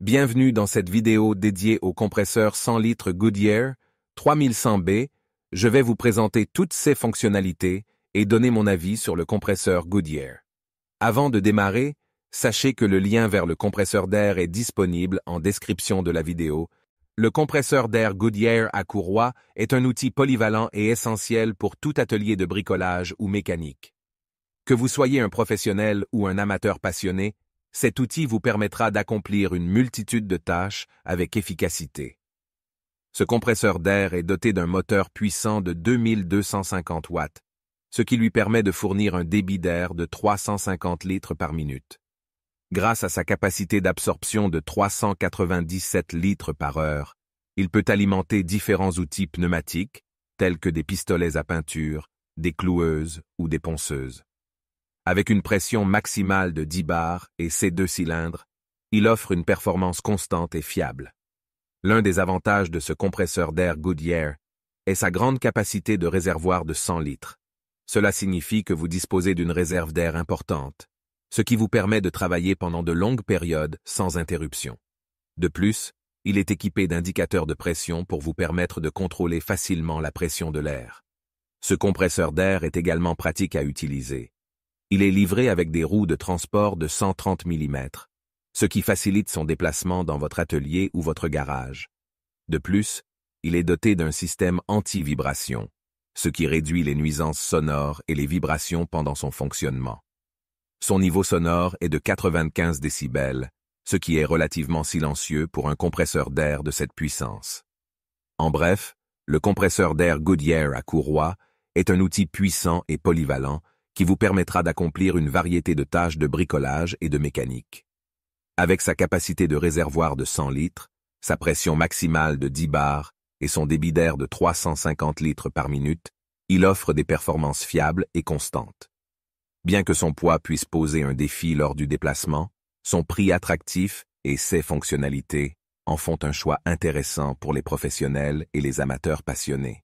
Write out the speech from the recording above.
Bienvenue dans cette vidéo dédiée au compresseur 100 litres Goodyear 3100B. Je vais vous présenter toutes ses fonctionnalités et donner mon avis sur le compresseur Goodyear. Avant de démarrer, sachez que le lien vers le compresseur d'air est disponible en description de la vidéo. Le compresseur d'air Goodyear à courroie est un outil polyvalent et essentiel pour tout atelier de bricolage ou mécanique. Que vous soyez un professionnel ou un amateur passionné, cet outil vous permettra d'accomplir une multitude de tâches avec efficacité. Ce compresseur d'air est doté d'un moteur puissant de 2250 watts, ce qui lui permet de fournir un débit d'air de 350 litres par minute. Grâce à sa capacité d'absorption de 397 litres par heure, il peut alimenter différents outils pneumatiques, tels que des pistolets à peinture, des cloueuses ou des ponceuses. Avec une pression maximale de 10 bars et ses deux cylindres, il offre une performance constante et fiable. L'un des avantages de ce compresseur d'air Goodyear est sa grande capacité de réservoir de 100 litres. Cela signifie que vous disposez d'une réserve d'air importante, ce qui vous permet de travailler pendant de longues périodes sans interruption. De plus, il est équipé d'indicateurs de pression pour vous permettre de contrôler facilement la pression de l'air. Ce compresseur d'air est également pratique à utiliser. Il est livré avec des roues de transport de 130 mm, ce qui facilite son déplacement dans votre atelier ou votre garage. De plus, il est doté d'un système anti-vibration, ce qui réduit les nuisances sonores et les vibrations pendant son fonctionnement. Son niveau sonore est de 95 décibels, ce qui est relativement silencieux pour un compresseur d'air de cette puissance. En bref, le compresseur d'air Goodyear à courroie est un outil puissant et polyvalent qui vous permettra d'accomplir une variété de tâches de bricolage et de mécanique. Avec sa capacité de réservoir de 100 litres, sa pression maximale de 10 bars et son débit d'air de 350 litres par minute, il offre des performances fiables et constantes. Bien que son poids puisse poser un défi lors du déplacement, son prix attractif et ses fonctionnalités en font un choix intéressant pour les professionnels et les amateurs passionnés.